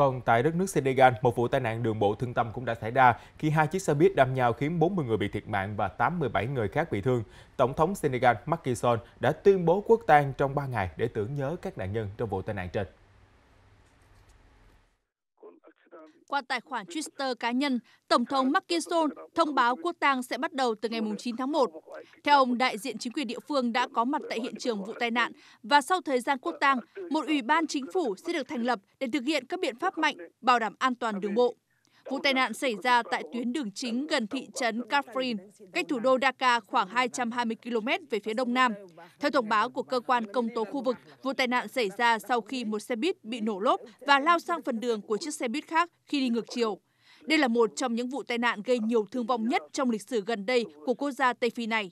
Còn tại đất nước Senegal, một vụ tai nạn đường bộ thương tâm cũng đã xảy ra khi hai chiếc xe buýt đâm nhau khiến 40 người bị thiệt mạng và 87 người khác bị thương. Tổng thống Senegal Macky Sall đã tuyên bố quốc tang trong 3 ngày để tưởng nhớ các nạn nhân trong vụ tai nạn trên. Qua tài khoản Twitter cá nhân, Tổng thống Mackinson thông báo quốc tang sẽ bắt đầu từ ngày 9 tháng 1. Theo ông, đại diện chính quyền địa phương đã có mặt tại hiện trường vụ tai nạn và sau thời gian quốc tang, một ủy ban chính phủ sẽ được thành lập để thực hiện các biện pháp mạnh bảo đảm an toàn đường bộ. Vụ tai nạn xảy ra tại tuyến đường chính gần thị trấn Kafrin, cách thủ đô Dhaka khoảng 220 km về phía đông nam. Theo thông báo của cơ quan công tố khu vực, vụ tai nạn xảy ra sau khi một xe buýt bị nổ lốp và lao sang phần đường của chiếc xe buýt khác khi đi ngược chiều. Đây là một trong những vụ tai nạn gây nhiều thương vong nhất trong lịch sử gần đây của quốc gia Tây Phi này.